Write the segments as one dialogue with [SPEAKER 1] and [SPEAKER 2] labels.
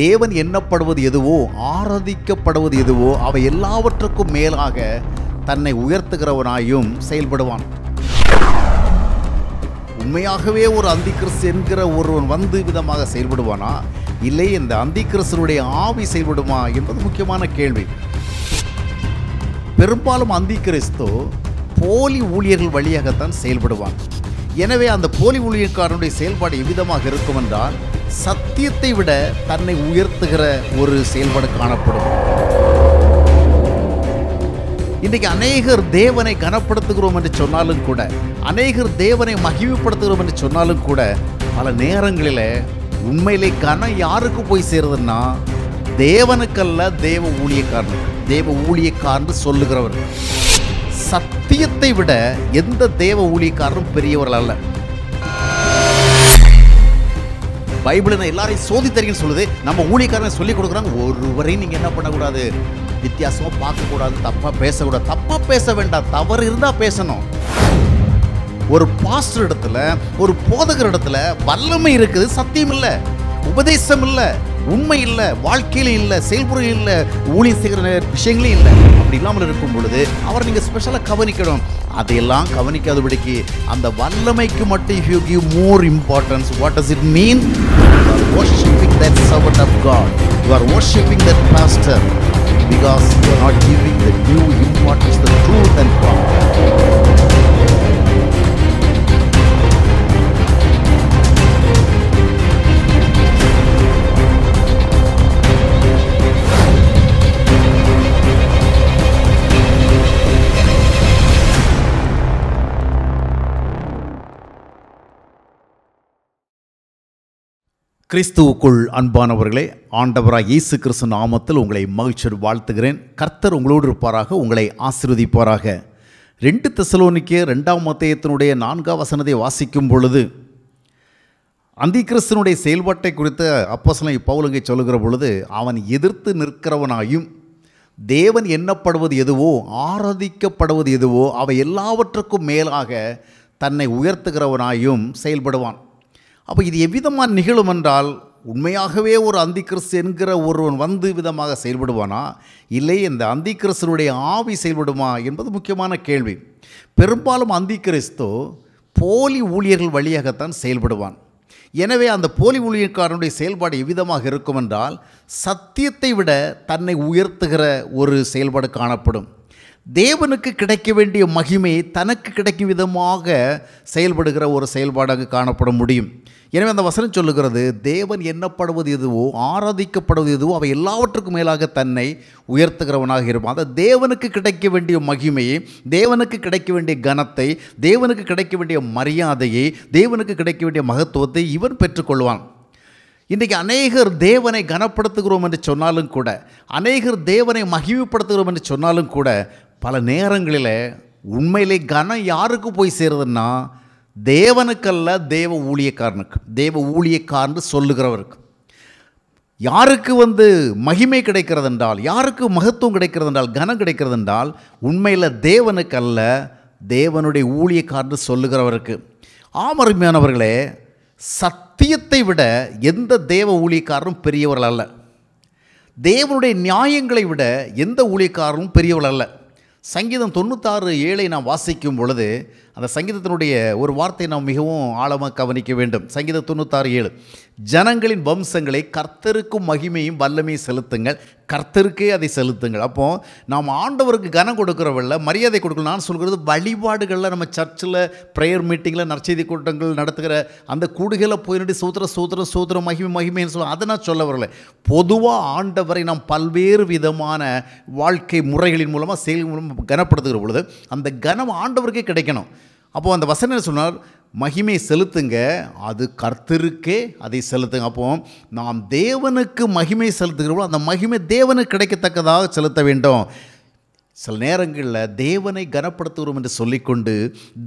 [SPEAKER 1] தேவன் எண்ணப்படுவது எதுவோ ஆராதிக்கப்படுவது எதுவோ அவை எல்லாவற்றுக்கும் மேலாக தன்னை உயர்த்துகிறவனாயும் செயல்படுவான் உண்மையாகவே ஒரு அந்திகிறிஸ் என்கிற ஒருவன் வந்து விதமாக செயல்படுவானா இல்லை இந்த அந்திகிறிஸ்தனுடைய ஆவி செயல்படுமா என்பது முக்கியமான கேள்வி பெரும்பாலும் அந்திகிறிஸ்து போலி ஊழியர்கள் வழியாகத்தான் செயல்படுவான் எனவே அந்த போலி ஊழியர்காரனுடைய செயல்பாடு எவ்விதமாக இருக்கும் என்றால் சத்தியத்தை விட தன்னை உயர்த்துகிற ஒரு செயல்பாடு காணப்படும் இன்றைக்கு அநேகர் தேவனை கனப்படுத்துகிறோம் என்று சொன்னாலும் கூட அநேகர் தேவனை மகிழ்வுப்படுத்துகிறோம் என்று சொன்னாலும் கூட பல நேரங்களில் உண்மையிலே கனம் யாருக்கு போய் சேருதுன்னா தேவனுக்கல்ல தேவ ஊழியக்காரன் தேவ ஊழியக்காரன் சொல்லுகிறவர் சத்தியத்தை விட எந்த தேவ ஊழியக்காரரும் பெரியவர்கள் அல்ல பைபிள் எல்லாரையும் சோதி சோதித்தறின்னு சொல்லுது நம்ம ஊழியக்காரன் சொல்லி கொடுக்குறாங்க ஒருவரையும் நீங்க என்ன பண்ணக்கூடாது வித்தியாசமா பார்க்கக்கூடாது தப்பா பேசக்கூடாது தப்பா பேச வேண்டாம் தவறு இருந்தா பேசணும் ஒரு பாஸ்டர் இடத்துல ஒரு போதகர் இடத்துல வல்லமை இருக்குது சத்தியம் இல்லை உபதேசம் இல்லை உண்மை இல்லை வாழ்க்கையில இல்லை செயல்முறையில் இல்லை ஊழியம் செய்கிற விஷயங்களே இல்லை அப்படி இல்லாமல் இருக்கும் பொழுது அவரை நீங்கள் ஸ்பெஷலாக கவனிக்கணும் அதையெல்லாம் கவனிக்காதபடிக்கு அந்த வல்லமைக்கு மட்டும் you give more importance what does it mean worshiping that servant of God you are worshiping that pastor because you are not giving the due importance, the truth and power. கிறிஸ்துவுக்குள் அன்பானவர்களே ஆண்டவராக இயேசு கிறிஸ்து நாமத்தில் உங்களை மகிழ்ச்சி வாழ்த்துகிறேன் கர்த்தர் உங்களோடு இருப்பாராக உங்களை ஆசிர்வதிப்பாராக ரெண்டு திசலோனிக்கே ரெண்டாம் மத்தியத்தினுடைய நான்காம் வசனத்தை வாசிக்கும் பொழுது அந்தி கிறிஸ்தனுடைய செயல்பாட்டை குறித்த அப்போசனை பவுலுங்கை சொல்லுகிற பொழுது அவன் எதிர்த்து நிற்கிறவனாயும் தேவன் எண்ணப்படுவது எதுவோ ஆராதிக்கப்படுவது எதுவோ அவை எல்லாவற்றுக்கும் மேலாக தன்னை உயர்த்துகிறவனாயும் செயல்படுவான் அப்போ இது எவ்விதமாக நிகழும் என்றால் உண்மையாகவே ஒரு அந்திகிறிஸ்து என்கிற ஒருவன் வந்து விதமாக செயல்படுவானா இல்லை இந்த அந்திகிறிஸ்தனுடைய ஆவி செயல்படுமா என்பது முக்கியமான கேள்வி பெரும்பாலும் அந்திகிறிஸ்து போலி ஊழியர்கள் வழியாகத்தான் செயல்படுவான் எனவே அந்த போலி ஊழியர்காரனுடைய செயல்பாடு எவ்விதமாக இருக்கும் என்றால் சத்தியத்தை விட தன்னை உயர்த்துகிற ஒரு செயல்பாடு காணப்படும் தேவனுக்கு கிடைக்க வேண்டிய மகிமை தனக்கு கிடைக்கும் விதமாக செயல்படுகிற ஒரு செயல்பாடாக காணப்பட முடியும் எனவே அந்த வசனம் சொல்லுகிறது தேவன் எண்ணப்படுவது எதுவோ ஆராதிக்கப்படுவது எதுவோ அவை எல்லாவற்றுக்கும் மேலாக தன்னை உயர்த்துகிறவனாக இருப்பான் அந்த தேவனுக்கு கிடைக்க வேண்டிய மகிமையை தேவனுக்கு கிடைக்க வேண்டிய கனத்தை தேவனுக்கு கிடைக்க வேண்டிய மரியாதையை தேவனுக்கு கிடைக்க வேண்டிய மகத்துவத்தை இவன் பெற்றுக்கொள்வான் இன்றைக்கு அநேகர் தேவனை கனப்படுத்துகிறோம் என்று சொன்னாலும் கூட அநேகர் தேவனை மகிமைப்படுத்துகிறோம் என்று சொன்னாலும் கூட பல நேரங்களில் உண்மையிலே கனம் யாருக்கு போய் சேருதுன்னா தேவனுக்கல்ல தேவ ஊழியக்காரனுக்கு தேவ ஊழியக்காரன் சொல்லுகிறவருக்கு யாருக்கு வந்து மகிமை கிடைக்கிறது என்றால் யாருக்கு மகத்துவம் கிடைக்கிறது என்றால் கனம் கிடைக்கிறது என்றால் உண்மையில் தேவனுக்கல்ல தேவனுடைய ஊழியக்காரன் சொல்லுகிறவருக்கு ஆமருமையானவர்களே சத்தியத்தை விட எந்த தேவ ஊழியக்காரரும் பெரியவர்கள் அல்ல தேவனுடைய நியாயங்களை விட எந்த ஊழியக்காரரும் பெரியவர்கள் அல்ல சங்கீதம் தொண்ணூத்தாறு ஏழை நாம் வாசிக்கும் பொழுது அந்த சங்கீதத்தினுடைய ஒரு வார்த்தையை நாம் மிகவும் ஆழமாக கவனிக்க வேண்டும் சங்கீத தொண்ணூத்தாறு ஏழு ஜனங்களின் வம்சங்களை கர்த்தருக்கும் மகிமையும் வல்லமையும் செலுத்துங்கள் கர்த்தருக்கே அதை செலுத்துங்கள் அப்போது நாம் ஆண்டவருக்கு கனம் கொடுக்குறவல்ல மரியாதை கொடுக்கணும் நான் சொல்கிறது வழிபாடுகளில் நம்ம சர்ச்சில் ப்ரேயர் மீட்டிங்கில் நற்செய்தி கூட்டங்கள் நடத்துகிற அந்த கூடுகளை போயிட்டு சூத்திர சூத்திர சூத்திர மகிமை மகிமைன்னு சொல்லுவோம் அதை நான் சொல்ல வரல பொதுவாக ஆண்டவரை நாம் பல்வேறு விதமான வாழ்க்கை முறைகளின் மூலமாக செயல் மூலமாக கனப்படுத்துகிற பொழுது அந்த கனம் ஆண்டவருக்கே கிடைக்கணும் அப்போது அந்த வசனம் என்ன சொன்னார் மகிமை செலுத்துங்க அது கர்த்தருக்கே அதை செலுத்துங்க அப்போ நாம் தேவனுக்கு மகிமை செலுத்துகிறோம் அந்த மகிமை தேவனுக்கு கிடைக்கத்தக்கதாக செலுத்த வேண்டும் சில நேரங்களில் தேவனை கனப்படுத்துகிறோம் என்று சொல்லிக்கொண்டு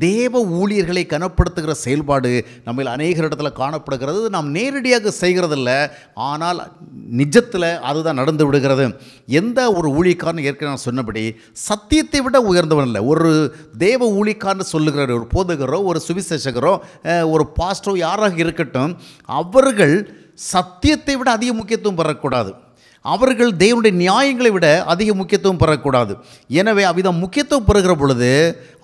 [SPEAKER 1] தேவ ஊழியர்களை கனப்படுத்துகிற செயல்பாடு நம்ம அநேக இடத்துல காணப்படுகிறது நாம் நேரடியாக செய்கிறதில்ல ஆனால் நிஜத்தில் அதுதான் நடந்து விடுகிறது எந்த ஒரு ஊழிக்காரன் ஏற்கனவே நான் சொன்னபடி சத்தியத்தை விட உயர்ந்தவன் இல்லை ஒரு தேவ ஊழிக்கார்னு சொல்லுகிற ஒரு போதகரோ ஒரு சுவிசேஷகரோ ஒரு பாஸ்டரோ யாராக இருக்கட்டும் அவர்கள் சத்தியத்தை விட அதிக முக்கியத்துவம் பெறக்கூடாது அவர்கள் தேவனுடைய நியாயங்களை விட அதிக முக்கியத்துவம் பெறக்கூடாது எனவே அவ்விதம் முக்கியத்துவம் பெறுகிற பொழுது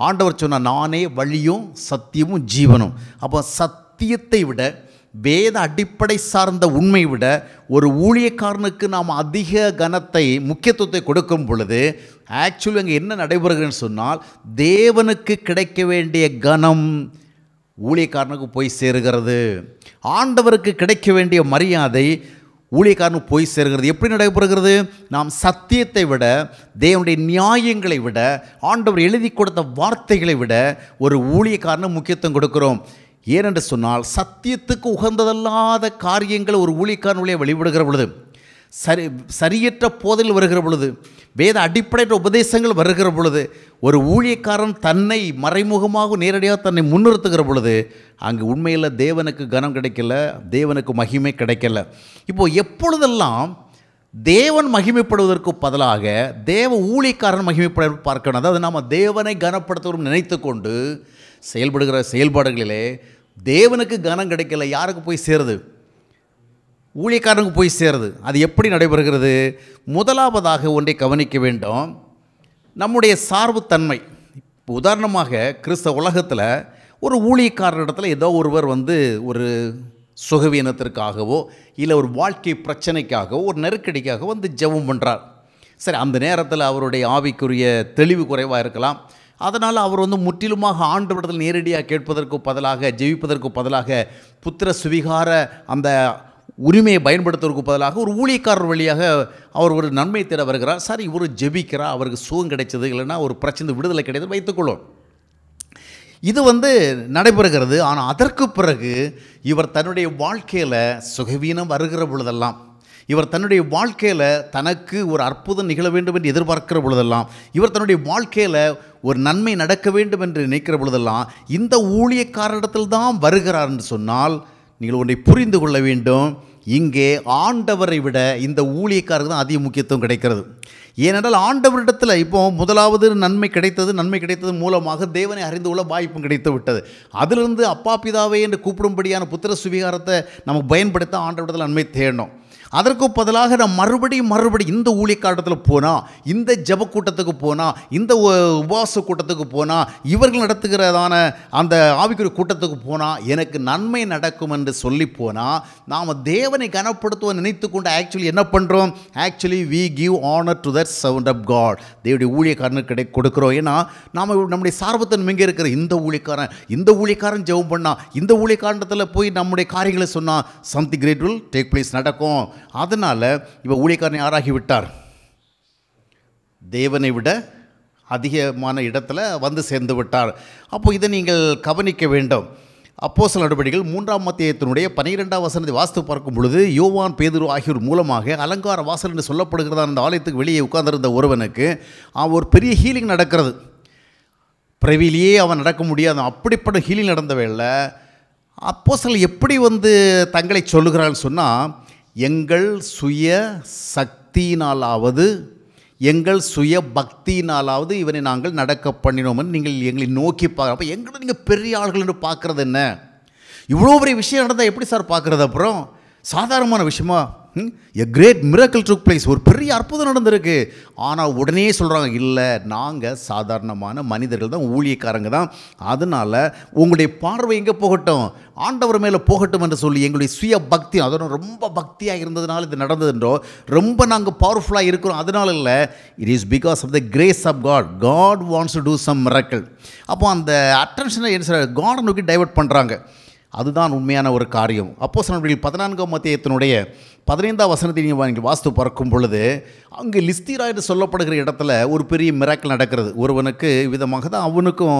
[SPEAKER 1] ஆண்டவர் சொன்ன நானே வழியும் சத்தியமும் ஜீவனும் அப்போ சத்தியத்தை விட வேத அடிப்படை சார்ந்த உண்மை விட ஒரு ஊழியக்காரனுக்கு நாம் அதிக கனத்தை முக்கியத்துவத்தை கொடுக்கும் பொழுது ஆக்சுவலி அங்கே என்ன நடைபெறுகிறன்னு சொன்னால் தேவனுக்கு கிடைக்க வேண்டிய கனம் ஊழியக்காரனுக்கு போய் சேருகிறது ஆண்டவருக்கு கிடைக்க வேண்டிய மரியாதை ஊழியக்காரனு போய் சேர்கிறது எப்படி நடைபெறுகிறது நாம் சத்தியத்தை விட தேவனுடைய நியாயங்களை விட ஆண்டவர் எழுதி கொடுத்த வார்த்தைகளை விட ஒரு ஊழியக்காரனு முக்கியத்துவம் கொடுக்கிறோம் ஏனென்று சொன்னால் சத்தியத்துக்கு உகந்ததல்லாத காரியங்களை ஒரு ஊழியக்காரனுடைய வழிபடுகிற பொழுது சரி சரியற்ற போதில் வருகிற பொழுது வேத அடிப்படையற்ற உபதேசங்கள் வருகிற பொழுது ஒரு ஊழியக்காரன் தன்னை மறைமுகமாக நேரடியாக தன்னை முன்னிறுத்துகிற பொழுது அங்கே உண்மையில் தேவனுக்கு கனம் கிடைக்கல தேவனுக்கு மகிமை கிடைக்கல இப்போது எப்பொழுதெல்லாம் தேவன் மகிமைப்படுவதற்கு பதிலாக தேவ ஊழியக்காரன் மகிமைப்பட பார்க்கணும் அதாவது நாம் தேவனை கனப்படுத்துகிறோம் நினைத்து கொண்டு செயல்படுகிற செயல்பாடுகளிலே தேவனுக்கு கனம் கிடைக்கல யாருக்கு போய் சேருது ஊழியக்காரனுக்கு போய் சேருது அது எப்படி நடைபெறுகிறது முதலாவதாக ஒன்றை கவனிக்க வேண்டும் நம்முடைய சார்புத்தன்மை இப்போ உதாரணமாக கிறிஸ்தவ உலகத்தில் ஒரு ஊழியக்காரனிடத்தில் ஏதோ ஒருவர் வந்து ஒரு சுகவீனத்திற்காகவோ இல்லை ஒரு வாழ்க்கை பிரச்சனைக்காகவோ ஒரு நெருக்கடிக்காகவோ வந்து ஜெபம் பண்ணுறார் சரி அந்த நேரத்தில் அவருடைய ஆவிக்குரிய தெளிவு குறைவாக இருக்கலாம் அதனால் அவர் வந்து முற்றிலுமாக ஆண்டு விடத்தில் நேரடியாக கேட்பதற்கு பதிலாக ஜெயிப்பதற்கு பதிலாக புத்திர சுவிகார அந்த உரிமையை பயன்படுத்துவதற்கு பதிலாக ஒரு ஊழியக்காரர் வழியாக அவர் ஒரு நன்மை தேட வருகிறார் சார் இவர் ஜெபிக்கிறார் அவருக்கு சுகம் கிடைச்சது இல்லைன்னா ஒரு பிரச்சனை விடுதலை கிடையாது வைத்துக்கொள்ளும் இது வந்து நடைபெறுகிறது ஆனால் அதற்கு பிறகு இவர் தன்னுடைய வாழ்க்கையில் சுகவீனம் வருகிற பொழுதெல்லாம் இவர் தன்னுடைய வாழ்க்கையில் தனக்கு ஒரு அற்புதம் நிகழ வேண்டும் என்று எதிர்பார்க்கிற பொழுதெல்லாம் இவர் தன்னுடைய வாழ்க்கையில் ஒரு நன்மை நடக்க வேண்டும் என்று நினைக்கிற பொழுதெல்லாம் இந்த ஊழியக்காரிடத்தில் தான் வருகிறார் என்று சொன்னால் நீங்கள் ஒன்றை புரிந்து கொள்ள வேண்டும் இங்கே ஆண்டவரை விட இந்த ஊழியக்காரருக்கு தான் அதிக முக்கியத்துவம் கிடைக்கிறது ஏனென்றால் ஆண்டவரிடத்தில் இப்போ முதலாவது நன்மை கிடைத்தது நன்மை கிடைத்தது மூலமாக தேவனை அறிந்து கொள்ள வாய்ப்பும் கிடைத்து விட்டது அதிலிருந்து அப்பா பிதாவே என்று கூப்பிடும்படியான புத்திர சுவீகாரத்தை நமக்கு பயன்படுத்த ஆண்டவரிடத்தில் நன்மை தேடணும் அதற்கு பதிலாக நான் மறுபடியும் மறுபடியும் இந்த ஊழியக்காட்டத்தில் போனால் இந்த ஜப கூட்டத்துக்கு போனால் இந்த உபவாச கூட்டத்துக்கு போனால் இவர்கள் நடத்துகிறதான அந்த ஆவிக்குரிய கூட்டத்துக்கு போனால் எனக்கு நன்மை நடக்கும் என்று சொல்லி போனால் நாம் தேவனை கனப்படுத்துவ நினைத்து கொண்டு ஆக்சுவலி என்ன பண்ணுறோம் actually we give honour to that sound of God தேவடைய ஊழியக்காரனுக்கு கிடை கொடுக்குறோம் ஏன்னா நாம் நம்முடைய சார்பத்தன் மிக இருக்கிற இந்த ஊழியக்காரன் இந்த ஊழியக்காரன் ஜெபம் பண்ணால் இந்த ஊழியக்காரத்தில் போய் நம்முடைய காரியங்களை சொன்னால் something great will take place நடக்கும் அதனால் இவன் ஊழியக்காரன் யாராகி விட்டார் தேவனை விட அதிகமான இடத்துல வந்து சேர்ந்து விட்டார் அப்போ இதை நீங்கள் கவனிக்க வேண்டும் அப்போ சில நடவடிக்கைகள் மூன்றாம் மத்தியத்தினுடைய பனிரெண்டாம் வசனத்தை வாஸ்து பார்க்கும் பொழுது யோவான் பேதுரு ஆகியோர் மூலமாக அலங்கார வாசல் என்று சொல்லப்படுகிறதா அந்த ஆலயத்துக்கு வெளியே உட்கார்ந்திருந்த ஒருவனுக்கு ஒரு பெரிய ஹீலிங் நடக்கிறது பிறவிலேயே அவன் நடக்க முடியாது அப்படிப்பட்ட ஹீலிங் நடந்த வேலை அப்போ சில எப்படி வந்து தங்களை சொல்லுகிறான்னு சொன்னால் எங்கள் சுய சக்தியினாலாவது எங்கள் சுய பக்தியினாலாவது இவனை நாங்கள் நடக்க பண்ணினோம்னு நீங்கள் எங்களை நோக்கி பார்க்க அப்போ எங்களை நீங்கள் பெரிய ஆள்கள் என்று பார்க்குறது என்ன இவ்வளோ பெரிய விஷயம் நடந்தால் எப்படி சார் பார்க்குறது அப்புறம் சாதாரணமான விஷயமா a great miracle took place ஒரு பெரிய அற்புதம் நடந்திருக்கு ஆனால் உடனே சொல்கிறாங்க இல்லை நாங்கள் சாதாரணமான மனிதர்கள் தான் ஊழியக்காரங்க தான் அதனால் உங்களுடைய பார்வை எங்கே போகட்டும் ஆண்டவர் மேலே போகட்டும் என்று சொல்லி எங்களுடைய சுய பக்தி அதோட ரொம்ப பக்தியாக இருந்ததுனால இது நடந்ததுன்றோ ரொம்ப நாங்கள் பவர்ஃபுல்லாக இருக்கிறோம் அதனால இல்லை it is because of the grace of God God wants to do some miracle அப்போ அந்த அட்டன்ஷனை என்ன சொல்கிறார் காட் நோக்கி டைவெர்ட் பண்ணுறாங்க அதுதான் உண்மையான ஒரு காரியம் அப்போ சொன்னபடியில் பதினான்காம் மத்தியத்தினுடைய பதினைந்தாம் வசனத்தை நீங்கள் வாஸ்து பறக்கும் பொழுது அங்கே லிஸ்தீரா என்று சொல்லப்படுகிற இடத்துல ஒரு பெரிய மிராக்கல் நடக்கிறது ஒருவனுக்கு விதமாக தான் அவனுக்கும்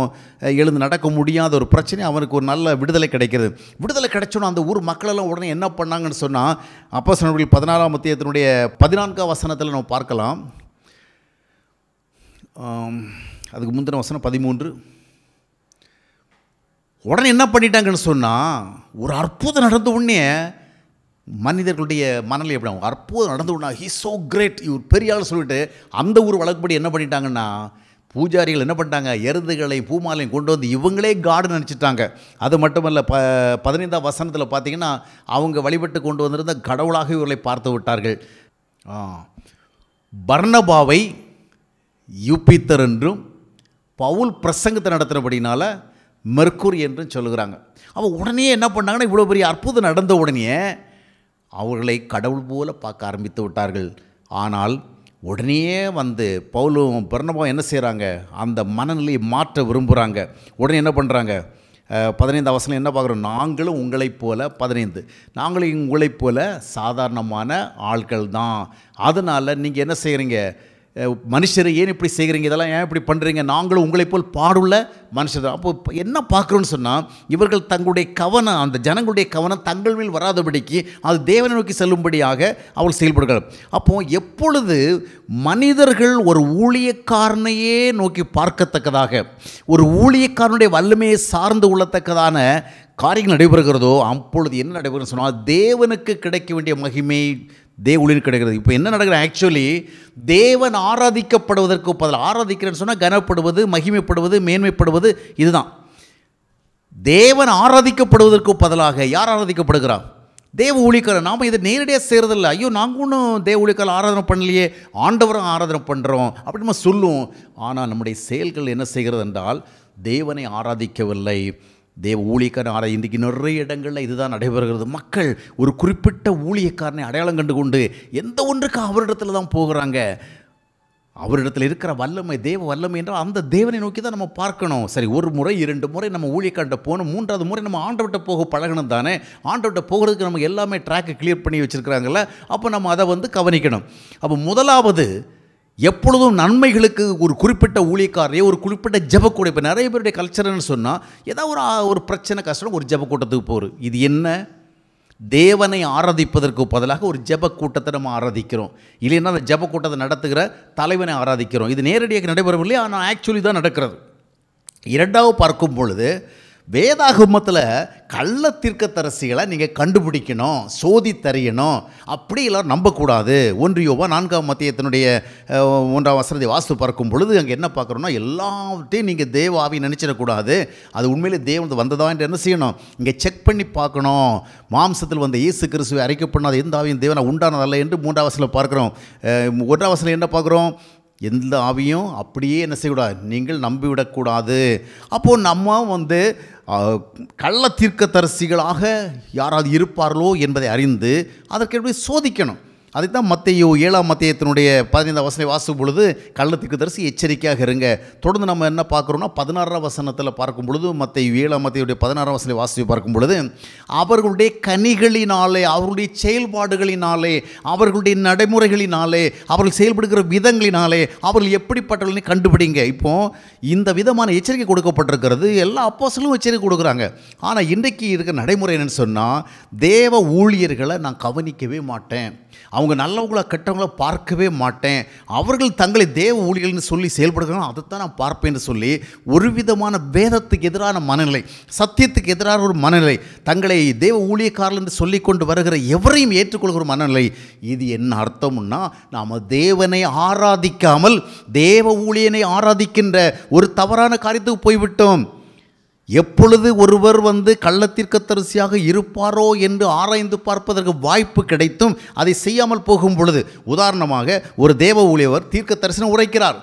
[SPEAKER 1] எழுந்து நடக்க முடியாத ஒரு பிரச்சனை அவனுக்கு ஒரு நல்ல விடுதலை கிடைக்கிறது விடுதலை கிடைச்சோன்னா அந்த ஊர் மக்களெல்லாம் உடனே என்ன பண்ணாங்கன்னு சொன்னால் அப்போ சொன்னபடியில் பதினாறாம் மத்தியத்தினுடைய பதினான்காம் வசனத்தில் நம்ம பார்க்கலாம் அதுக்கு முந்தின வசனம் பதிமூன்று உடனே என்ன பண்ணிட்டாங்கன்னு சொன்னால் ஒரு அற்புதம் நடந்த உடனே மனிதர்களுடைய மனநிலை எப்படி அவங்க அற்புதம் நடந்து உடனே ஹீ ஸோ கிரேட் இவர் பெரிய ஆள் சொல்லிட்டு அந்த ஊர் வழக்குப்படி என்ன பண்ணிட்டாங்கன்னா பூஜாரிகள் என்ன பண்ணிட்டாங்க எருதுகளை பூமாலையும் கொண்டு வந்து இவங்களே காடு நினச்சிட்டாங்க அது மட்டுமல்ல ப பதினைந்தாம் வசனத்தில் பார்த்திங்கன்னா அவங்க வழிபட்டு கொண்டு வந்திருந்த கடவுளாக இவர்களை பார்த்து விட்டார்கள் பர்ணபாவை யூப்பித்தர் என்றும் பவுல் பிரசங்கத்தை நடத்துகிறபடினால மெர்க்குரி என்று சொல்கிறாங்க அவள் உடனே என்ன பண்ணாங்கன்னா இவ்வளோ பெரிய அற்புதம் நடந்த உடனே அவர்களை கடவுள் போல பார்க்க ஆரம்பித்து விட்டார்கள் ஆனால் உடனே வந்து பவுலும் பிரணபம் என்ன செய்கிறாங்க அந்த மனநிலையை மாற்ற விரும்புகிறாங்க உடனே என்ன பண்ணுறாங்க பதினைந்து அவசரம் என்ன பார்க்குறோம் நாங்களும் உங்களைப் போல பதினைந்து நாங்களும் உங்களைப் போல சாதாரணமான ஆட்கள் தான் அதனால் நீங்கள் என்ன செய்கிறீங்க மனுஷரை ஏன் இப்படி செய்கிறீங்க இதெல்லாம் ஏன் இப்படி பண்ணுறீங்க நாங்களும் உங்களைப் போல் பாடுள்ள மனுஷர் தான் அப்போ என்ன பார்க்குறோன்னு சொன்னால் இவர்கள் தங்களுடைய கவனம் அந்த ஜனங்களுடைய கவனம் தங்கள் மேல் வராதபடிக்கு அது தேவனை நோக்கி செல்லும்படியாக அவள் செயல்படுகிறார் அப்போ எப்பொழுது மனிதர்கள் ஒரு ஊழியக்காரனையே நோக்கி பார்க்கத்தக்கதாக ஒரு ஊழியக்காரனுடைய வல்லுமையை சார்ந்து உள்ளத்தக்கதான காரியங்கள் நடைபெறுகிறதோ அப்பொழுது என்ன நடைபெறும் சொன்னால் தேவனுக்கு கிடைக்க வேண்டிய மகிமை தேவளில் கிடைக்கிறது இப்போ என்ன நடக்கிற ஆக்சுவலி தேவன் ஆராதிக்கப்படுவதற்கு பதில் ஆராதிக்கிறேன்னு சொன்னால் கனப்படுவது மகிமைப்படுவது மேன்மைப்படுவது இதுதான் தேவன் ஆராதிக்கப்படுவதற்கு பதிலாக யார் ஆராதிக்கப்படுகிறார் தேவ ஊழியக்காரர் நாம் இதை நேரடியாக செய்கிறதில்ல ஐயோ நாங்கள் ஒன்றும் தேவ ஊழியக்காரர் ஆராதனை பண்ணலையே ஆண்டவரும் ஆராதனை பண்ணுறோம் அப்படின்னு நம்ம சொல்லுவோம் ஆனால் நம்முடைய செயல்கள் என்ன செய்கிறது என்றால் தேவனை ஆராதிக்கவில்லை தேவ ஊழியக்காரன் இன்றைக்கு நிறைய இடங்களில் இதுதான் நடைபெறுகிறது மக்கள் ஒரு குறிப்பிட்ட ஊழியக்காரனை அடையாளம் கண்டு கொண்டு எந்த ஒன்றுக்கும் அவரிடத்துல தான் போகிறாங்க அவரிடத்தில் இருக்கிற வல்லமை தேவ வல்லமை என்றால் அந்த தேவனை நோக்கி தான் நம்ம பார்க்கணும் சரி ஒரு முறை இரண்டு முறை நம்ம ஊழியக்கார்ட்ட போகணும் மூன்றாவது முறை நம்ம ஆண்டவட்ட போக பழகணும் தானே ஆண்டவட்ட போகிறதுக்கு நம்ம எல்லாமே ட்ராக்கு கிளியர் பண்ணி வச்சுருக்கிறாங்கள அப்போ நம்ம அதை வந்து கவனிக்கணும் அப்போ முதலாவது எப்பொழுதும் நன்மைகளுக்கு ஒரு குறிப்பிட்ட ஊழியக்காரரையே ஒரு குறிப்பிட்ட ஜபக்கூட இப்போ நிறைய பேருடைய கல்ச்சர்னு சொன்னால் ஏதாவது ஒரு ஒரு பிரச்சனை கஷ்டம் ஒரு கூட்டத்துக்கு போகிறது இது என்ன தேவனை ஆராதிப்பதற்கு பதிலாக ஒரு ஜப கூட்டத்தை நம்ம ஆராதிக்கிறோம் இல்லைன்னா அந்த ஜப கூட்டத்தை நடத்துகிற தலைவனை ஆராதிக்கிறோம் இது நேரடியாக நடைபெறவில்லை ஆனால் ஆக்சுவலி தான் நடக்கிறது இரண்டாவது பார்க்கும் பொழுது வேதாகமத்தில் கள்ள தீர்க்கத்தரசிகளை நீங்கள் கண்டுபிடிக்கணும் சோதி சோதித்தறியணும் அப்படி எல்லோரும் நம்பக்கூடாது ஒன்று யோபா நான்காம் மத்தியத்தினுடைய ஒன்றாம் வசதி வாஸ்து பார்க்கும் பொழுது அங்கே என்ன பார்க்குறோன்னா எல்லாத்தையும் நீங்கள் தேவ ஆவி நினச்சிடக்கூடாது அது உண்மையிலே தேவன் வந்ததா என்று என்ன செய்யணும் இங்கே செக் பண்ணி பார்க்கணும் மாம்சத்தில் வந்த இயேசு கிறிஸ்துவை அரைக்க எந்த ஆவியும் தேவனை உண்டானதல்ல என்று மூன்றாம் வசதியில் பார்க்குறோம் ஒன்றாம் வசதியில் என்ன பார்க்குறோம் எந்த ஆவியும் அப்படியே என்ன செய்யக்கூடாது நீங்கள் நம்பிவிடக்கூடாது அப்போது நம்ம வந்து கள்ள தீர்க்கதரிசிகளாக யாராவது இருப்பார்களோ என்பதை அறிந்து அதற்கு எப்படி சோதிக்கணும் அதைத்தான் மத்தையோ ஏழாம் மத்தியத்தினுடைய பதினைந்தாம் வசனை வாசும் பொழுது கள்ளத்துக்கு தரிசி எச்சரிக்கையாக இருங்க தொடர்ந்து நம்ம என்ன பார்க்குறோம்னா பதினாறாம் வசனத்தில் பார்க்கும் பொழுது மத்தையோ ஏழாம் மத்தையுடைய பதினாறாம் வசனை வாசி பார்க்கும் பொழுது அவர்களுடைய கனிகளினாலே அவர்களுடைய செயல்பாடுகளினாலே அவர்களுடைய நடைமுறைகளினாலே அவர்கள் செயல்படுகிற விதங்களினாலே அவர்கள் எப்படிப்பட்டவர்களையும் கண்டுபிடிங்க இப்போது இந்த விதமான எச்சரிக்கை கொடுக்கப்பட்டிருக்கிறது எல்லா அப்போசலும் எச்சரிக்கை கொடுக்குறாங்க ஆனால் இன்றைக்கு இருக்கிற நடைமுறை என்னென்னு சொன்னால் தேவ ஊழியர்களை நான் கவனிக்கவே மாட்டேன் அவங்க அவங்க நல்லவங்களா கெட்டவங்களா பார்க்கவே மாட்டேன் அவர்கள் தங்களை தேவ ஊழியர்கள்னு சொல்லி செயல்படுகிறாங்க அதைத்தான் நான் பார்ப்பேன் சொல்லி ஒரு விதமான வேதத்துக்கு எதிரான மனநிலை சத்தியத்துக்கு எதிரான ஒரு மனநிலை தங்களை தேவ ஊழியக்காரர்கள் என்று சொல்லி கொண்டு வருகிற எவரையும் ஏற்றுக்கொள்கிற மனநிலை இது என்ன அர்த்தம்னா நாம் தேவனை ஆராதிக்காமல் தேவ ஊழியனை ஆராதிக்கின்ற ஒரு தவறான காரியத்துக்கு போய்விட்டோம் எப்பொழுது ஒருவர் வந்து கள்ளத்திற்கத்தரிசியாக இருப்பாரோ என்று ஆராய்ந்து பார்ப்பதற்கு வாய்ப்பு கிடைத்தும் அதை செய்யாமல் போகும் பொழுது உதாரணமாக ஒரு தேவ ஊழியவர் தீர்க்க தரிசனம் உரைக்கிறார்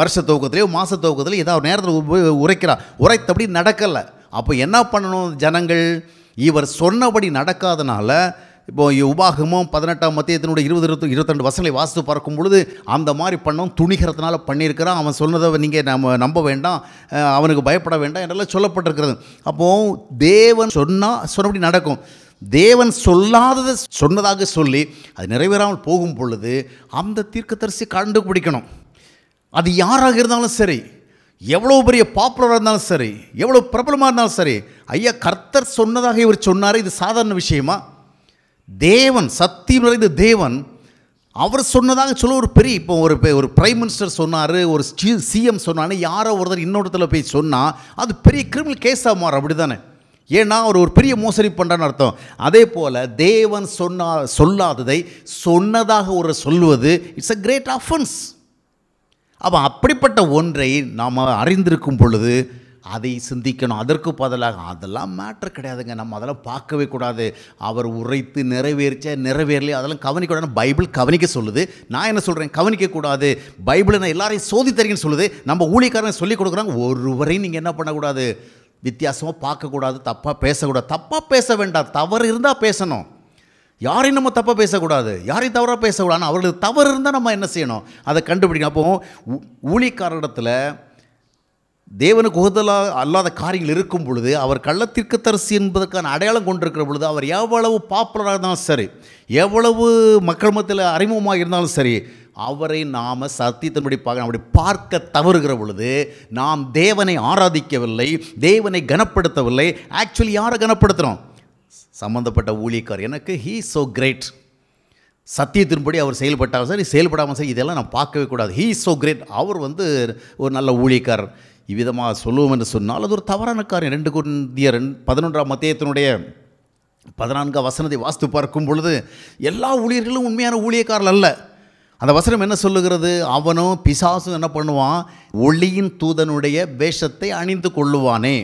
[SPEAKER 1] வருஷ துவக்கத்திலேயோ மாத துவக்கத்திலேயோ ஏதாவது நேரத்தில் உரைக்கிறார் உரைத்தபடி நடக்கலை அப்போ என்ன பண்ணணும் ஜனங்கள் இவர் சொன்னபடி நடக்காதனால இப்போ உபாகமும் பதினெட்டாம் மத்தியத்தினுடைய இருபது இருபத்தி இருபத்தெண்டு வசங்களை வாசித்து பார்க்கும் பொழுது அந்த மாதிரி பண்ணவும் துணிகிறதுனால பண்ணியிருக்கிறான் அவன் சொன்னதை நீங்கள் நம்ம நம்ப வேண்டாம் அவனுக்கு பயப்பட வேண்டாம் என்றெல்லாம் சொல்லப்பட்டிருக்கிறது அப்போது தேவன் சொன்னால் சொன்னபடி நடக்கும் தேவன் சொல்லாததை சொன்னதாக சொல்லி அது நிறைவேறாமல் போகும் பொழுது அந்த தீர்க்கதரிசி கண்டுபிடிக்கணும் அது யாராக இருந்தாலும் சரி எவ்வளோ பெரிய பாப்புலராக இருந்தாலும் சரி எவ்வளோ பிரபலமாக இருந்தாலும் சரி ஐயா கர்த்தர் சொன்னதாக இவர் சொன்னார் இது சாதாரண விஷயமா தேவன் சத்தியம் நிறைந்த தேவன் அவர் சொன்னதாக சொல்ல ஒரு பெரிய இப்போ ஒரு ஒரு பிரைம் மினிஸ்டர் சொன்னார் ஒரு சிஎம் சொன்னார் யாரோ ஒருத்தர் இன்னொருத்தில் போய் சொன்னால் அது பெரிய கிரிமினல் கேஸாக மாறும் அப்படி தானே ஏன்னா அவர் ஒரு பெரிய மோசடி பண்ணுறான்னு அர்த்தம் அதே போல் தேவன் சொன்னா சொல்லாததை சொன்னதாக ஒரு சொல்வது இட்ஸ் அ கிரேட் அஃபன்ஸ் அப்போ அப்படிப்பட்ட ஒன்றை நாம் அறிந்திருக்கும் பொழுது அதை சிந்திக்கணும் அதற்கு பதிலாக அதெல்லாம் மேட்ரு கிடையாதுங்க நம்ம அதெல்லாம் பார்க்கவே கூடாது அவர் உரைத்து நிறைவேறிச்ச நிறைவேறலையே அதெல்லாம் கவனிக்கூடாது பைபிள் கவனிக்க சொல்லுது நான் என்ன சொல்கிறேன் கவனிக்கக்கூடாது பைபிளை நான் எல்லாரையும் சோதித்தறிங்கன்னு சொல்லுது நம்ம ஊழிக்காரன் சொல்லிக் கொடுக்குறாங்க ஒருவரையும் நீங்கள் என்ன பண்ணக்கூடாது வித்தியாசமாக பார்க்கக்கூடாது தப்பாக பேசக்கூடாது தப்பாக பேச வேண்டாம் தவறு இருந்தால் பேசணும் யாரையும் நம்ம தப்பாக பேசக்கூடாது யாரையும் தவறாக பேசக்கூடாதுன்னு அவர்களுக்கு தவறு இருந்தால் நம்ம என்ன செய்யணும் அதை கண்டுபிடிக்கணும் அப்போது ஊழியக்காரரிடத்தில் தேவனுக்கு உகதலா அல்லாத காரியங்கள் இருக்கும் பொழுது அவர் கள்ளத்திற்கு தரிசி என்பதற்கான அடையாளம் கொண்டிருக்கிற பொழுது அவர் எவ்வளவு பாப்புலராக இருந்தாலும் சரி எவ்வளவு மக்கள் மத்தியில் அறிமுகமாக இருந்தாலும் சரி அவரை நாம் சத்தியத்தின்படி பார்க்க அப்படி பார்க்க தவறுகிற பொழுது நாம் தேவனை ஆராதிக்கவில்லை தேவனை கனப்படுத்தவில்லை ஆக்சுவலி யாரை கனப்படுத்துகிறோம் சம்மந்தப்பட்ட ஊழியக்கார் எனக்கு ஹீ ஸோ கிரேட் சத்தியத்தின்படி அவர் செயல்பட்டாலும் சரி செயல்படாமல் சரி இதெல்லாம் நான் பார்க்கவே கூடாது ஹீ ஸோ கிரேட் அவர் வந்து ஒரு நல்ல ஊழியக்காரர் இவ்விதமாக சொல்லுவோம் என்று சொன்னால் அது ஒரு தவறான காரியம் ரெண்டு குந்திய ரெண் பதினொன்றாம் மத்தியத்தினுடைய பதினான்கு வசனத்தை வாஸ்து பார்க்கும் பொழுது எல்லா ஊழியர்களும் உண்மையான ஊழியக்காரர்கள் அல்ல அந்த வசனம் என்ன சொல்லுகிறது அவனும் பிசாசும் என்ன பண்ணுவான் ஒளியின் தூதனுடைய வேஷத்தை அணிந்து கொள்ளுவானே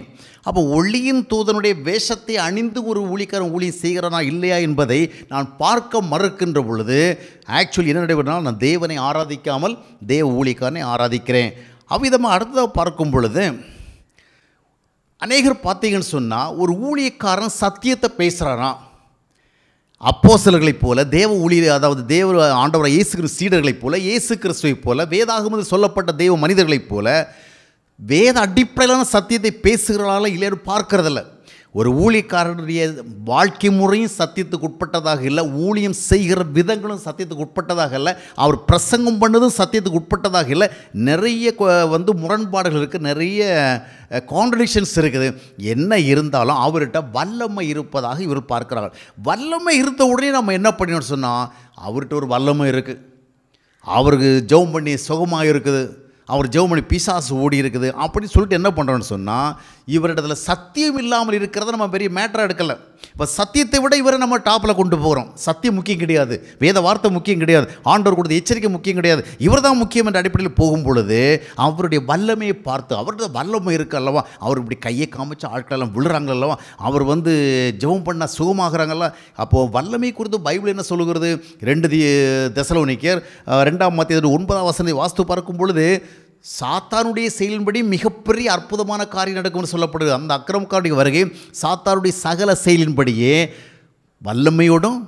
[SPEAKER 1] அப்போ ஒளியின் தூதனுடைய வேஷத்தை அணிந்து ஒரு ஊழிக்காரன் ஊழி செய்கிறானா இல்லையா என்பதை நான் பார்க்க மறுக்கின்ற பொழுது ஆக்சுவலி என்ன நடைபெறுனால் நான் தேவனை ஆராதிக்காமல் தேவ ஊழிக்காரனை ஆராதிக்கிறேன் அவ்விதமாக அடுத்ததாக பார்க்கும் பொழுது அநேகர் பார்த்தீங்கன்னு சொன்னால் ஒரு ஊழியக்காரன் சத்தியத்தை பேசுகிறானா அப்போ சிலர்களைப் போல தேவ ஊழியர் அதாவது தேவ ஆண்டவர இயேசு சீடர்களைப் போல இயேசு கிறிஸ்துவைப் போல வேதாகமது சொல்லப்பட்ட தெய்வ மனிதர்களைப் போல வேத அடிப்படையிலான சத்தியத்தை பேசுகிறாளா இல்லையான்னு பார்க்கறதில்ல ஒரு ஊழியக்காரனுடைய வாழ்க்கை முறையும் சத்தியத்துக்கு உட்பட்டதாக இல்லை ஊழியம் செய்கிற விதங்களும் சத்தியத்துக்கு உட்பட்டதாக இல்லை அவர் பிரசங்கம் பண்ணதும் சத்தியத்துக்கு உட்பட்டதாக இல்லை நிறைய வந்து முரண்பாடுகள் இருக்குது நிறைய கான்ட்ரடிக்ஷன்ஸ் இருக்குது என்ன இருந்தாலும் அவர்கிட்ட வல்லமை இருப்பதாக இவர் பார்க்கிறார்கள் வல்லமை இருந்த உடனே நம்ம என்ன பண்ணணும்னு சொன்னால் அவர்கிட்ட ஒரு வல்லமை இருக்குது அவருக்கு ஜெபம் பண்ணி சுகமாக இருக்குது அவர் ஜெவமணி பிசாசு ஓடி இருக்குது அப்படின்னு சொல்லிட்டு என்ன பண்ணுறோன்னு சொன்னால் இவரிடத்துல சத்தியம் இல்லாமல் இருக்கிறத நம்ம பெரிய மேட்டராக எடுக்கலை இப்போ சத்தியத்தை விட இவரை நம்ம டாப்பில் கொண்டு போகிறோம் சத்தியம் முக்கியம் கிடையாது வேத வார்த்தை முக்கியம் கிடையாது ஆண்டோர் கொடுத்த எச்சரிக்கை முக்கியம் கிடையாது இவர் தான் முக்கியம் என்ற அடிப்படையில் போகும் பொழுது அவருடைய வல்லமையை பார்த்து அவருடைய வல்லமை இருக்கு அல்லவா அவர் இப்படி கையை காமிச்சு ஆட்களெல்லாம் விழுறாங்க அல்லவா அவர் வந்து ஜெபம் பண்ணால் சுகமாகறாங்கல்ல அப்போது வல்லமை குறித்து பைபிள் என்ன சொல்லுகிறது ரெண்டு தி தசலோனிக்கர் ரெண்டாம் மத்திய ஒன்பதாம் வசதி வாஸ்து பார்க்கும் பொழுது சாத்தானுடைய செயலின்படி மிகப்பெரிய அற்புதமான காரியம் நடக்கும்னு சொல்லப்படுது அந்த அக்கிரமக்காருடைய வருகை சாத்தானுடைய சகல செயலின்படியே வல்லமையோடும்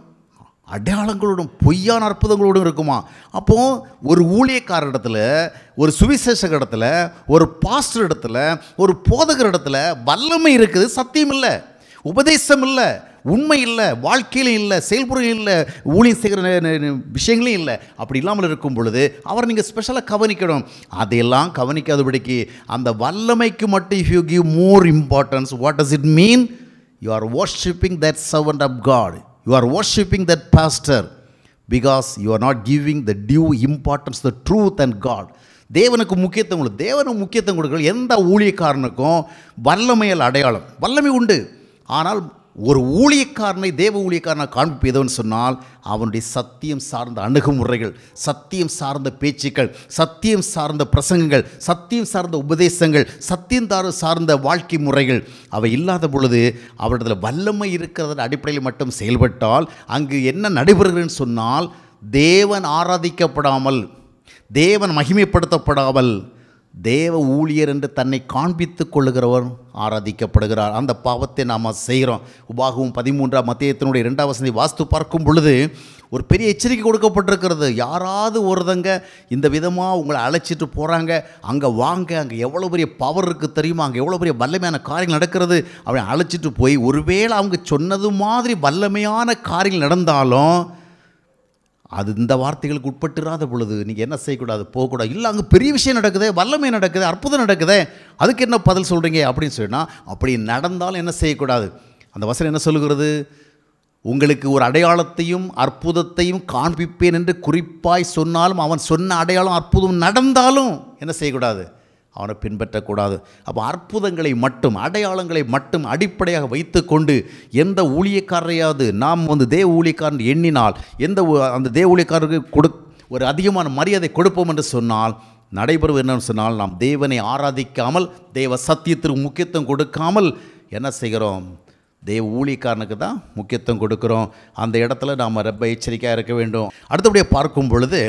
[SPEAKER 1] அடையாளங்களோடும் பொய்யான அற்புதங்களோடும் இருக்குமா அப்போது ஒரு ஊழியக்காரிடத்தில் இடத்துல ஒரு சுவிசேஷக இடத்துல ஒரு பாஸ்டர் இடத்துல ஒரு போதகர் இடத்துல வல்லமை இருக்குது சத்தியம் இல்லை உபதேசம் இல்லை உண்மை இல்லை வாழ்க்கையிலும் இல்லை செயல்புறையும் இல்லை ஊழியம் செய்கிற விஷயங்களையும் இல்லை அப்படி இல்லாமல் இருக்கும் பொழுது அவரை நீங்கள் ஸ்பெஷலாக கவனிக்கணும் அதையெல்லாம் கவனிக்காதபடிக்கு அந்த வல்லமைக்கு மட்டும் if you give more importance what does it mean you are worshipping that servant of God you are worshipping that pastor because you are not giving the due importance the truth and God தேவனுக்கு முக்கியத்துவம் கொடு தேவனுக்கு முக்கியத்துவம் கொடுக்கல எந்த ஊழியக்காரனுக்கும் வல்லமையல் அடையாளம் வல்லமை உண்டு ஆனால் ஒரு ஊழியக்காரனை தேவ ஊழியக்காரனை காண்பிப்பு எதுன்னு சொன்னால் அவனுடைய சத்தியம் சார்ந்த அணுகுமுறைகள் சத்தியம் சார்ந்த பேச்சுக்கள் சத்தியம் சார்ந்த பிரசங்கங்கள் சத்தியம் சார்ந்த உபதேசங்கள் சத்தியம் தார சார்ந்த வாழ்க்கை முறைகள் அவை இல்லாத பொழுது அவரிடத்தில் வல்லமை இருக்கிறதன் அடிப்படையில் மட்டும் செயல்பட்டால் அங்கு என்ன நடைபெறுகிறதுன்னு சொன்னால் தேவன் ஆராதிக்கப்படாமல் தேவன் மகிமைப்படுத்தப்படாமல் தேவ ஊழியர் என்று தன்னை காண்பித்து கொள்ளுகிறவர் ஆராதிக்கப்படுகிறார் அந்த பாவத்தை நாம் செய்கிறோம் உபாகவும் பதிமூன்றாம் மத்தியத்தினுடைய இரண்டாம் வசதி வாஸ்து பார்க்கும் பொழுது ஒரு பெரிய எச்சரிக்கை கொடுக்கப்பட்டிருக்கிறது யாராவது ஒருதங்க இந்த விதமாக உங்களை அழைச்சிட்டு போகிறாங்க அங்கே வாங்க அங்கே எவ்வளோ பெரிய பவர் இருக்குது தெரியுமா அங்கே எவ்வளோ பெரிய வல்லமையான காரியங்கள் நடக்கிறது அப்படின்னு அழைச்சிட்டு போய் ஒருவேளை அவங்க சொன்னது மாதிரி வல்லமையான காரியங்கள் நடந்தாலும் அது இந்த வார்த்தைகளுக்கு உட்பட்டுறாத பொழுது நீங்கள் என்ன செய்யக்கூடாது போகக்கூடாது இல்லை அங்கே பெரிய விஷயம் நடக்குது வல்லமை நடக்குது அற்புதம் நடக்குது அதுக்கு என்ன பதில் சொல்கிறீங்க அப்படின்னு சொன்னால் அப்படி நடந்தாலும் என்ன செய்யக்கூடாது அந்த வசனம் என்ன சொல்கிறது உங்களுக்கு ஒரு அடையாளத்தையும் அற்புதத்தையும் காண்பிப்பேன் என்று குறிப்பாய் சொன்னாலும் அவன் சொன்ன அடையாளம் அற்புதம் நடந்தாலும் என்ன செய்யக்கூடாது அவனை பின்பற்றக்கூடாது அப்போ அற்புதங்களை மட்டும் அடையாளங்களை மட்டும் அடிப்படையாக வைத்து கொண்டு எந்த ஊழியக்காரரையாவது நாம் வந்து தேவ ஊழியக்காரன் எண்ணினால் எந்த அந்த தேவ ஊழியக்காரருக்கு கொடு ஒரு அதிகமான மரியாதை கொடுப்போம் என்று சொன்னால் நடைபெறுவது என்னன்னு சொன்னால் நாம் தேவனை ஆராதிக்காமல் தேவ சத்தியத்திற்கு முக்கியத்துவம் கொடுக்காமல் என்ன செய்கிறோம் தேவ ஊழியக்காரனுக்கு தான் முக்கியத்துவம் கொடுக்குறோம் அந்த இடத்துல நாம் ரொம்ப எச்சரிக்கையாக இருக்க வேண்டும் அடுத்தபடியாக பார்க்கும் பொழுது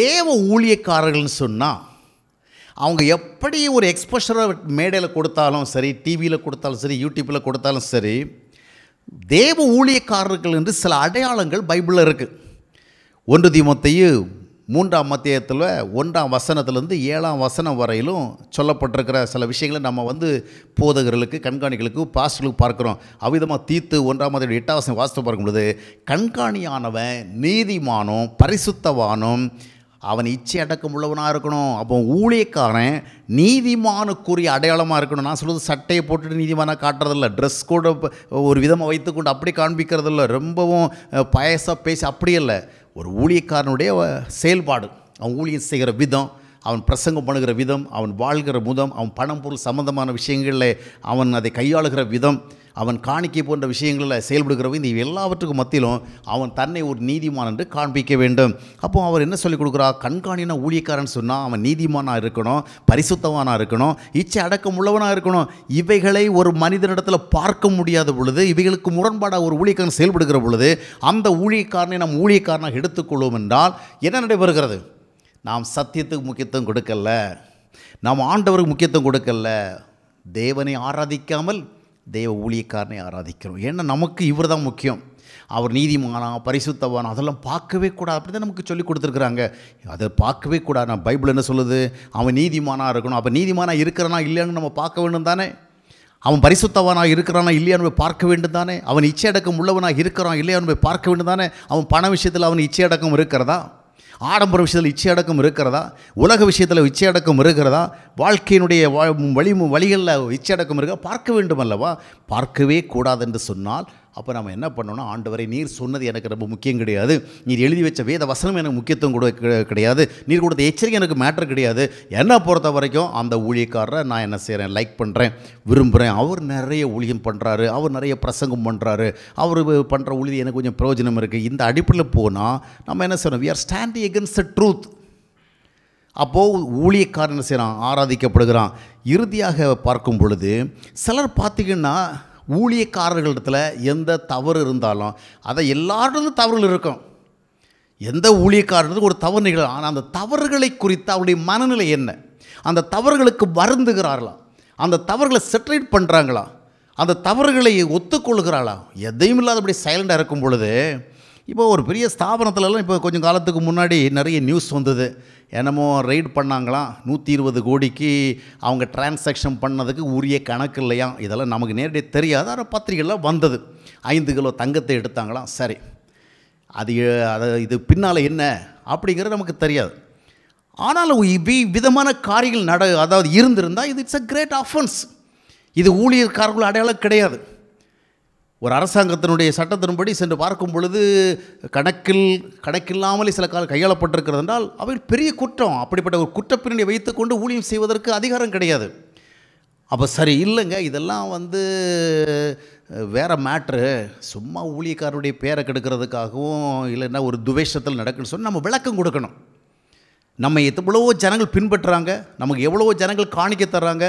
[SPEAKER 1] தேவ ஊழியக்காரர்கள்னு சொன்னால் அவங்க எப்படி ஒரு எக்ஸ்போஷரை மேடையில் கொடுத்தாலும் சரி டிவியில் கொடுத்தாலும் சரி யூடியூப்பில் கொடுத்தாலும் சரி தேவ ஊழியக்காரர்கள் என்று சில அடையாளங்கள் பைபிளில் இருக்குது ஒன்று தீமத்தையும் மூன்றாம் மத்தியத்தில் ஒன்றாம் வசனத்துலேருந்து ஏழாம் வசனம் வரையிலும் சொல்லப்பட்டிருக்கிற சில விஷயங்களை நம்ம வந்து போதகர்களுக்கு கண்காணிகளுக்கு பாஸ்டர்களுக்கு பார்க்குறோம் அவ்விதமாக தீத்து ஒன்றாம் மத்தியோட எட்டாம் வசனம் வாசித்து பார்க்கும்பொழுது கண்காணியானவன் நீதிமானும் பரிசுத்தவானும் அவன் இச்சை அடக்கம் உள்ளவனாக இருக்கணும் அப்போ ஊழியக்காரன் நீதிமானுக்குரிய அடையாளமாக இருக்கணும் நான் சொல்வது சட்டையை போட்டுட்டு நீதிமானாக காட்டுறதில்ல ட்ரெஸ் கூட ஒரு விதமாக வைத்துக்கொண்டு அப்படி காண்பிக்கிறதில்ல ரொம்பவும் பயசாக பேசி அப்படியே இல்லை ஒரு ஊழியக்காரனுடைய செயல்பாடு அவன் ஊழியம் செய்கிற விதம் அவன் பிரசங்கம் பண்ணுகிற விதம் அவன் வாழ்கிற முதம் அவன் பணம் பொருள் சம்மந்தமான விஷயங்களில் அவன் அதை கையாளுகிற விதம் அவன் காணிக்கை போன்ற விஷயங்களில் செயல்படுகிறவன் இந்த எல்லாவற்றுக்கும் மத்தியிலும் அவன் தன்னை ஒரு நீதிமான் என்று காண்பிக்க வேண்டும் அப்போது அவர் என்ன சொல்லிக் கொடுக்குறா கண்காணின ஊழியக்காரன் சொன்னால் அவன் நீதிமானாக இருக்கணும் பரிசுத்தவானாக இருக்கணும் இச்சை அடக்கம் உள்ளவனாக இருக்கணும் இவைகளை ஒரு மனிதனிடத்தில் பார்க்க முடியாத பொழுது இவைகளுக்கு முரண்பாடாக ஒரு ஊழியக்காரன் செயல்படுகிற பொழுது அந்த ஊழியக்காரனை நம் ஊழியக்காரனாக எடுத்துக்கொள்வோம் என்றால் என்ன நடைபெறுகிறது நாம் சத்தியத்துக்கு முக்கியத்துவம் கொடுக்கல நாம் ஆண்டவருக்கு முக்கியத்துவம் கொடுக்கல தேவனை ஆராதிக்காமல் தெய்வ ஊழியக்காரனை ஆராதிக்கிறோம் ஏன்னா நமக்கு இவர் தான் முக்கியம் அவர் நீதிமானா பரிசுத்தவான் அதெல்லாம் பார்க்கவே கூடாது அப்படி தான் நமக்கு சொல்லி கொடுத்துருக்குறாங்க அதை பார்க்கவே கூடாது நான் பைபிள் என்ன சொல்லுது அவன் நீதிமானாக இருக்கணும் அப்போ நீதிமானாக இருக்கிறானா இல்லையான்னு நம்ம பார்க்க வேண்டும் தானே அவன் பரிசுத்தவனாக இருக்கிறானா இல்லையான்னு போய் பார்க்க வேண்டும் தானே அவன் இச்சையடக்கம் உள்ளவனாக இருக்கிறான் இல்லையான்னு போய் பார்க்க வேண்டும் தானே அவன் பண விஷயத்தில் அவன் இச்சையடக்கம் இருக்கிறதா ஆடம்பர விஷயத்தில் இச்சையடக்கம் இருக்கிறதா உலக விஷயத்தில் இச்சையடக்கம் இருக்கிறதா வாழ்க்கையினுடைய வழி வழிகளில் இச்சையடக்கம் இருக்கா பார்க்க வேண்டும் அல்லவா பார்க்கவே கூடாது என்று சொன்னால் அப்போ நம்ம என்ன பண்ணோம்னா ஆண்டவரை நீர் சொன்னது எனக்கு ரொம்ப முக்கியம் கிடையாது நீர் எழுதி வச்ச வேத வசனம் எனக்கு முக்கியத்துவம் கூட கிடையாது நீர் கொடுத்த எச்சரிக்கை எனக்கு மேட்டர் கிடையாது என்னை பொறுத்த வரைக்கும் அந்த ஊழியக்காரரை நான் என்ன செய்கிறேன் லைக் பண்ணுறேன் விரும்புகிறேன் அவர் நிறைய ஊழியம் பண்ணுறாரு அவர் நிறைய பிரசங்கம் பண்ணுறாரு அவர் பண்ணுற ஊழியம் எனக்கு கொஞ்சம் பிரயோஜனம் இருக்குது இந்த அடிப்படையில் போனால் நம்ம என்ன செய்யணும் we are standing against the truth அப்போது ஊழியக்காரன் என்ன செய்கிறான் ஆராதிக்கப்படுகிறான் இறுதியாக பார்க்கும் பொழுது சிலர் பார்த்திங்கன்னா ஊழியக்காரர்களிடத்தில் எந்த தவறு இருந்தாலும் அதை எல்லாருடனும் தவறுகள் இருக்கும் எந்த ஊழியக்காரர்களுக்கு ஒரு தவறு நிகழும் ஆனால் அந்த தவறுகளை குறித்து அவருடைய மனநிலை என்ன அந்த தவறுகளுக்கு வருந்துகிறார்களா அந்த தவறுகளை செட்ரேட் பண்ணுறாங்களா அந்த தவறுகளை ஒத்துக்கொள்கிறாளா எதையும் இல்லாதபடி சைலண்டாக இருக்கும் பொழுது இப்போ ஒரு பெரிய ஸ்தாபனத்துலலாம் இப்போ கொஞ்சம் காலத்துக்கு முன்னாடி நிறைய நியூஸ் வந்தது என்னமோ ரெய்டு பண்ணாங்களாம் நூற்றி இருபது கோடிக்கு அவங்க டிரான்சாக்ஷன் பண்ணதுக்கு உரிய கணக்கு இல்லையா இதெல்லாம் நமக்கு நேரடியாக தெரியாது ஆனால் பத்திரிகைலாம் வந்தது ஐந்து கிலோ தங்கத்தை எடுத்தாங்களாம் சரி அது அதை இது பின்னால் என்ன அப்படிங்கிறது நமக்கு தெரியாது ஆனாலும் இவ்வி விதமான காரியங்கள் நட அதாவது இருந்திருந்தால் இது இட்ஸ் அ கிரேட் அஃபன்ஸ் இது ஊழியர்காரர்கள் அடையாளம் கிடையாது ஒரு அரசாங்கத்தினுடைய சட்டத்தின்படி சென்று பார்க்கும் பொழுது கணக்கில் கணக்கில்லாமலே சில கால கையாளப்பட்டிருக்கிறது என்றால் அவை பெரிய குற்றம் அப்படிப்பட்ட ஒரு குற்றப்பிரிவை வைத்துக்கொண்டு ஊழியம் செய்வதற்கு அதிகாரம் கிடையாது அப்போ சரி இல்லைங்க இதெல்லாம் வந்து வேறு மேட்ரு சும்மா ஊழியக்காரருடைய பேரை கெடுக்கிறதுக்காகவும் இல்லைன்னா ஒரு துவேஷத்தில் நடக்குன்னு சொல்லி நம்ம விளக்கம் கொடுக்கணும் நம்ம எவ்வளவோ ஜனங்கள் பின்பற்றுறாங்க நமக்கு எவ்வளவோ ஜனங்கள் காணிக்க தர்றாங்க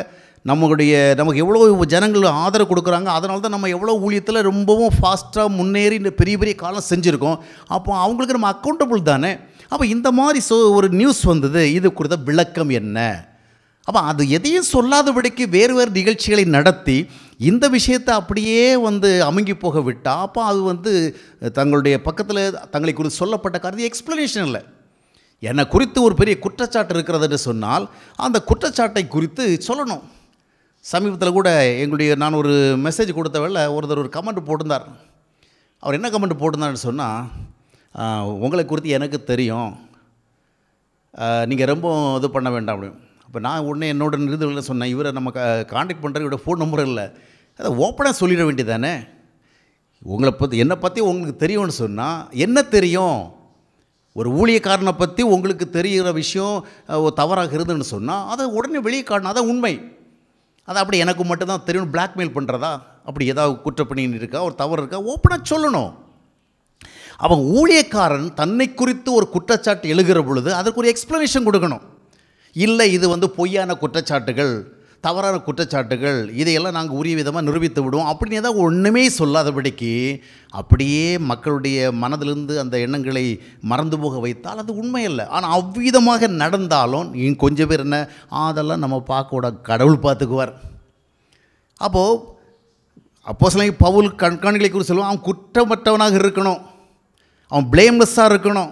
[SPEAKER 1] நம்மளுடைய நமக்கு எவ்வளோ ஜனங்கள் ஆதரவு கொடுக்குறாங்க அதனால தான் நம்ம எவ்வளோ ஊழியத்தில் ரொம்பவும் ஃபாஸ்ட்டாக முன்னேறி பெரிய பெரிய காலம் செஞ்சுருக்கோம் அப்போ அவங்களுக்கு நம்ம அக்கௌண்டபுள் தானே அப்போ இந்த மாதிரி சோ ஒரு நியூஸ் வந்தது இது கொடுத்த விளக்கம் என்ன அப்போ அது எதையும் சொல்லாதபடிக்கு வேறு வேறு நிகழ்ச்சிகளை நடத்தி இந்த விஷயத்தை அப்படியே வந்து அமுங்கி போக விட்டால் அப்போ அது வந்து தங்களுடைய பக்கத்தில் தங்களை குறித்து சொல்லப்பட்ட கருதி எக்ஸ்ப்ளனேஷன் இல்லை என்னை குறித்து ஒரு பெரிய குற்றச்சாட்டு இருக்கிறதுன்னு சொன்னால் அந்த குற்றச்சாட்டை குறித்து சொல்லணும் சமீபத்தில் கூட எங்களுடைய நான் ஒரு மெசேஜ் வேலை ஒருத்தர் ஒரு கமெண்ட் போட்டிருந்தார் அவர் என்ன கமெண்ட் போட்டிருந்தார்னு சொன்னால் உங்களை குறித்து எனக்கு தெரியும் நீங்கள் ரொம்ப இது பண்ண வேண்டாம் அப்படின்னு அப்போ நான் உடனே என்னோட நிறுவனங்களில் சொன்னேன் இவரை நம்ம க காண்டாக்ட் பண்ணுற இவரோட ஃபோன் நம்பர் இல்லை அதை ஓப்பனாக சொல்லிட வேண்டியதானே உங்களை பற்றி என்னை பற்றி உங்களுக்கு தெரியும்னு சொன்னால் என்ன தெரியும் ஒரு ஊழியக்காரனை பற்றி உங்களுக்கு தெரிகிற விஷயம் தவறாக இருந்துன்னு சொன்னால் அதை உடனே வெளியே காட்டணும் அதை உண்மை அது அப்படி எனக்கு மட்டும்தான் தெரியும் பிளாக்மெயில் பண்ணுறதா அப்படி ஏதாவது குற்றப்பணின்னு இருக்கா ஒரு தவறு இருக்கா ஓப்பனாக சொல்லணும் அவன் ஊழியக்காரன் தன்னை குறித்து ஒரு குற்றச்சாட்டு எழுகிற பொழுது அதற்கு ஒரு எக்ஸ்ப்ளனேஷன் கொடுக்கணும் இல்லை இது வந்து பொய்யான குற்றச்சாட்டுகள் தவறான குற்றச்சாட்டுகள் இதையெல்லாம் நாங்கள் உரிய விதமாக நிரூபித்து விடுவோம் அப்படின்னு ஏதாவது ஒன்றுமே சொல்லாதபடிக்கு அப்படியே மக்களுடைய மனதிலிருந்து அந்த எண்ணங்களை மறந்து போக வைத்தால் அது உண்மையல்ல ஆனால் அவ்விதமாக நடந்தாலும் கொஞ்சம் பேர் என்ன அதெல்லாம் நம்ம பார்க்கக்கூட கடவுள் பார்த்துக்குவார் அப்போது அப்போ சில பவுல் கண்காணிகளை குறித்து சொல்லுவோம் அவன் குற்றமற்றவனாக இருக்கணும் அவன் பிளேம்லெஸ்ஸாக இருக்கணும்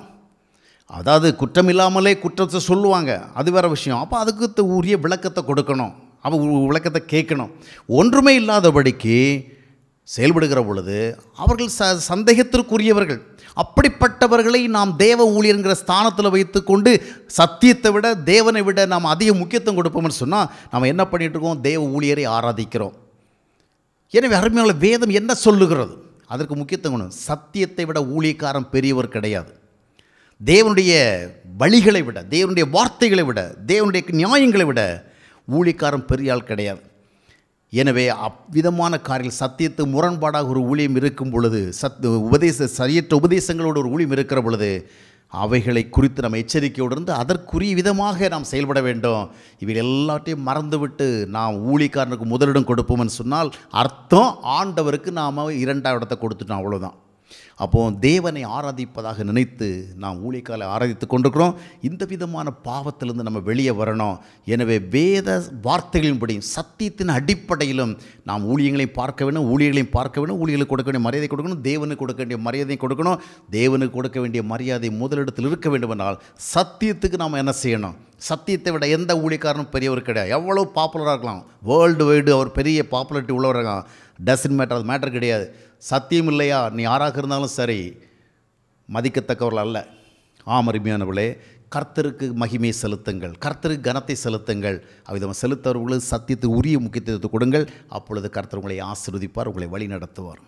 [SPEAKER 1] அதாவது குற்றம் இல்லாமலே குற்றத்தை சொல்லுவாங்க அது வேறு விஷயம் அப்போ அதுக்கு உரிய விளக்கத்தை கொடுக்கணும் அவன் விளக்கத்தை கேட்கணும் ஒன்றுமே இல்லாதபடிக்கு செயல்படுகிற பொழுது அவர்கள் ச சந்தேகத்திற்குரியவர்கள் அப்படிப்பட்டவர்களை நாம் தேவ ஊழியர்கிற ஸ்தானத்தில் வைத்துக்கொண்டு சத்தியத்தை விட தேவனை விட நாம் அதிக முக்கியத்துவம் கொடுப்போம்னு சொன்னால் நம்ம என்ன பண்ணிகிட்ருக்கோம் தேவ ஊழியரை ஆராதிக்கிறோம் எனவே அருமையான வேதம் என்ன சொல்லுகிறது அதற்கு முக்கியத்துவம் சத்தியத்தை விட ஊழியக்காரன் பெரியவர் கிடையாது தேவனுடைய வழிகளை விட தேவனுடைய வார்த்தைகளை விட தேவனுடைய நியாயங்களை விட ஊழிக்காரன் பெரிய ஆள் கிடையாது எனவே அவ்விதமான காரில் சத்தியத்து முரண்பாடாக ஒரு ஊழியம் இருக்கும் பொழுது சத் உபதேச சரியற்ற உபதேசங்களோடு ஒரு ஊழியம் இருக்கிற பொழுது அவைகளை குறித்து நம்ம எச்சரிக்கையோடு இருந்து அதற்குரிய விதமாக நாம் செயல்பட வேண்டும் இவை எல்லாத்தையும் மறந்துவிட்டு நாம் ஊழிக்காரனுக்கு முதலிடம் கொடுப்போம்னு சொன்னால் அர்த்தம் ஆண்டவருக்கு நாம் இரண்டாம் இடத்தை கொடுத்துட்டோம் அவ்வளோதான் அப்போது தேவனை ஆராதிப்பதாக நினைத்து நாம் ஊழிக்காலை ஆராதித்து கொண்டிருக்கிறோம் இந்த விதமான பாவத்திலிருந்து நம்ம வெளியே வரணும் எனவே வேத வார்த்தைகளின்படி சத்தியத்தின் அடிப்படையிலும் நாம் ஊழியங்களை பார்க்க வேணும் ஊழியர்களையும் பார்க்க வேணும் ஊழியர்களுக்கு கொடுக்க வேண்டிய மரியாதை கொடுக்கணும் தேவனுக்கு கொடுக்க வேண்டிய மரியாதை கொடுக்கணும் தேவனுக்கு கொடுக்க வேண்டிய மரியாதை முதலிடத்தில் இருக்க வேண்டுமென்றால் சத்தியத்துக்கு நாம் என்ன செய்யணும் சத்தியத்தை விட எந்த ஊழியக்காரனும் பெரியவர் கிடையாது எவ்வளோ பாப்புலராக இருக்கலாம் வேர்ல்டு வைடு அவர் பெரிய பாப்புலரிட்டி உள்ளவராக டசன் மேட்டர் அது மேட்டர் கிடையாது சத்தியம் இல்லையா நீ யாராக இருந்தாலும் சரி மதிக்கத்தக்கவர்கள் அல்ல ஆம் அருமையானவர்களே கர்த்தருக்கு மகிமையை செலுத்துங்கள் கர்த்தருக்கு கனத்தை செலுத்துங்கள் அவ்விதம் செலுத்தவர்களுக்கு சத்தியத்துக்கு உரிய முக்கியத்துவத்தை கொடுங்கள் அப்பொழுது கர்த்தர் உங்களை ஆசிர்வதிப்பார் உங்களை வழி நடத்துவார்